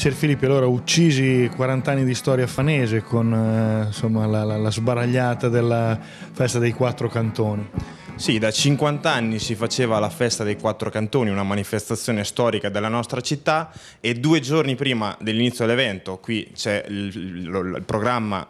Ser Filippi allora uccisi 40 anni di storia fanese con eh, insomma, la, la, la sbaragliata della festa dei quattro cantoni. Sì, da 50 anni si faceva la festa dei quattro cantoni, una manifestazione storica della nostra città e due giorni prima dell'inizio dell'evento, qui c'è il, il, il programma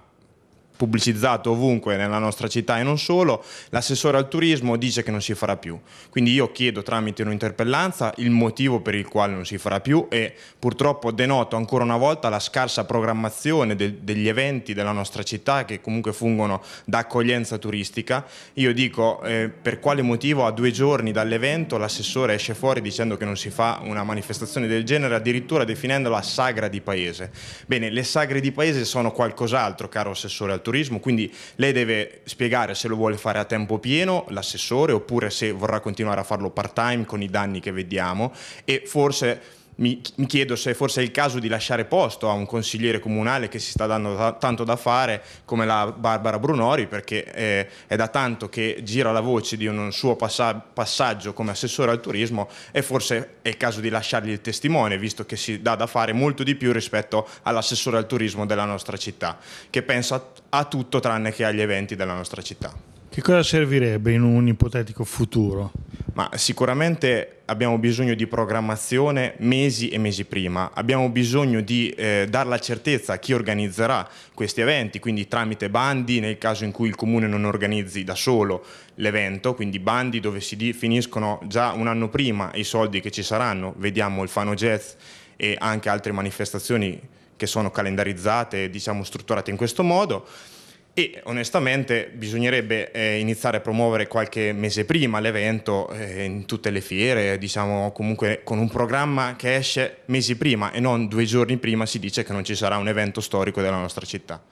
pubblicizzato ovunque nella nostra città e non solo, l'assessore al turismo dice che non si farà più. Quindi io chiedo tramite un'interpellanza il motivo per il quale non si farà più e purtroppo denoto ancora una volta la scarsa programmazione de degli eventi della nostra città che comunque fungono da accoglienza turistica. Io dico eh, per quale motivo a due giorni dall'evento l'assessore esce fuori dicendo che non si fa una manifestazione del genere, addirittura definendola sagra di paese. Bene, le sagre di paese sono qualcos'altro, caro assessore al turismo turismo, quindi lei deve spiegare se lo vuole fare a tempo pieno l'assessore oppure se vorrà continuare a farlo part time con i danni che vediamo e forse mi, chiedo se forse è il caso di lasciare posto a un consigliere comunale che si sta dando t- tanto da fare come la Barbara Brunori perché eh, è da tanto che gira la voce di un suo passa- passaggio come assessore al turismo e forse è il caso di lasciargli il testimone visto che si dà da fare molto di più rispetto all'assessore al turismo della nostra città che pensa a tutto tranne che agli eventi della nostra città. Che cosa servirebbe in un ipotetico futuro? Ma sicuramente abbiamo bisogno di programmazione mesi e mesi prima, abbiamo bisogno di eh, dare la certezza a chi organizzerà questi eventi, quindi tramite bandi nel caso in cui il comune non organizzi da solo l'evento, quindi bandi dove si finiscono già un anno prima i soldi che ci saranno, vediamo il Fano Jazz e anche altre manifestazioni che sono calendarizzate, diciamo strutturate in questo modo e onestamente bisognerebbe eh, iniziare a promuovere qualche mese prima l'evento eh, in tutte le fiere, diciamo comunque con un programma che esce mesi prima e non due giorni prima si dice che non ci sarà un evento storico della nostra città.